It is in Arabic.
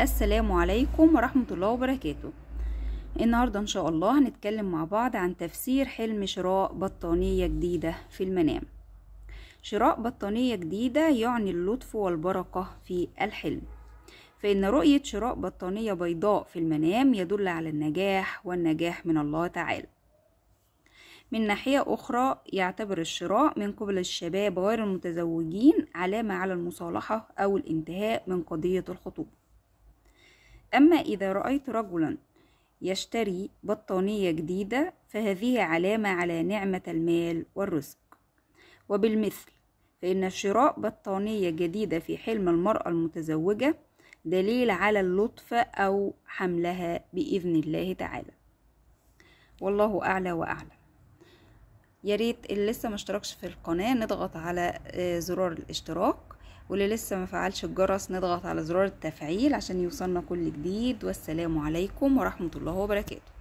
السلام عليكم ورحمة الله وبركاته النهاردة ان شاء الله هنتكلم مع بعض عن تفسير حلم شراء بطانية جديدة في المنام شراء بطانية جديدة يعني اللطف والبركة في الحلم فإن رؤية شراء بطانية بيضاء في المنام يدل على النجاح والنجاح من الله تعالى من ناحية أخرى يعتبر الشراء من قبل الشباب غير المتزوجين علامة على المصالحة أو الانتهاء من قضية الخطوبة أما إذا رأيت رجلا يشتري بطانية جديدة فهذه علامة على نعمة المال والرزق وبالمثل فإن شراء بطانية جديدة في حلم المرأة المتزوجة دليل على اللطف أو حملها بإذن الله تعالى والله أعلى وأعلم يا ريت اللي لسه ما اشتركش في القناة نضغط على آه، زرار الاشتراك واللي لسه ما فعلش الجرس نضغط على زرار التفعيل عشان يوصلنا كل جديد والسلام عليكم ورحمة الله وبركاته